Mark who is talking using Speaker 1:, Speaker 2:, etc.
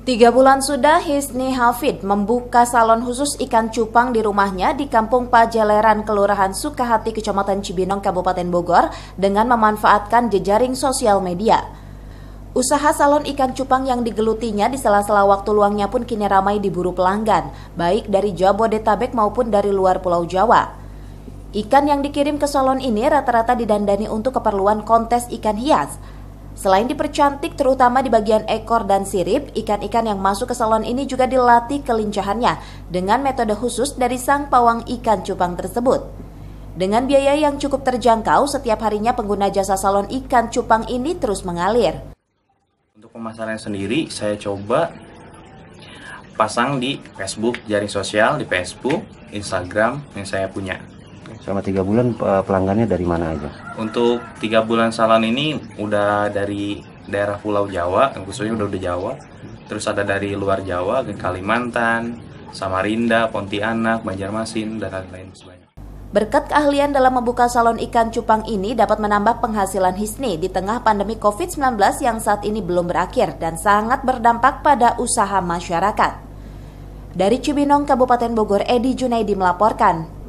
Speaker 1: Tiga bulan sudah Hisni Hafid membuka salon khusus ikan cupang di rumahnya di Kampung Pajeleran, Kelurahan Sukahati, Kecamatan Cibinong, Kabupaten Bogor dengan memanfaatkan jejaring sosial media. Usaha salon ikan cupang yang digelutinya di sela-sela waktu luangnya pun kini ramai diburu pelanggan, baik dari Jabodetabek maupun dari luar Pulau Jawa. Ikan yang dikirim ke salon ini rata-rata didandani untuk keperluan kontes ikan hias. Selain dipercantik terutama di bagian ekor dan sirip, ikan-ikan yang masuk ke salon ini juga dilatih kelincahannya dengan metode khusus dari sang pawang ikan cupang tersebut. Dengan biaya yang cukup terjangkau, setiap harinya pengguna jasa salon ikan cupang ini terus mengalir.
Speaker 2: Untuk pemasaran sendiri, saya coba pasang di Facebook, jaring sosial, di Facebook, Instagram yang saya punya.
Speaker 3: Selama tiga bulan eh, pelanggannya dari mana aja?
Speaker 2: Untuk tiga bulan salon ini udah dari daerah Pulau Jawa, khususnya udah udah Jawa. Terus ada dari luar Jawa ke Kalimantan, Samarinda, Pontianak, Banjarmasin, dan lain-lain sebagainya.
Speaker 1: Berkat keahlian dalam membuka salon ikan cupang ini dapat menambah penghasilan Hisni di tengah pandemi COVID-19 yang saat ini belum berakhir dan sangat berdampak pada usaha masyarakat. Dari Cibinong, Kabupaten Bogor, Edi Junaidi melaporkan.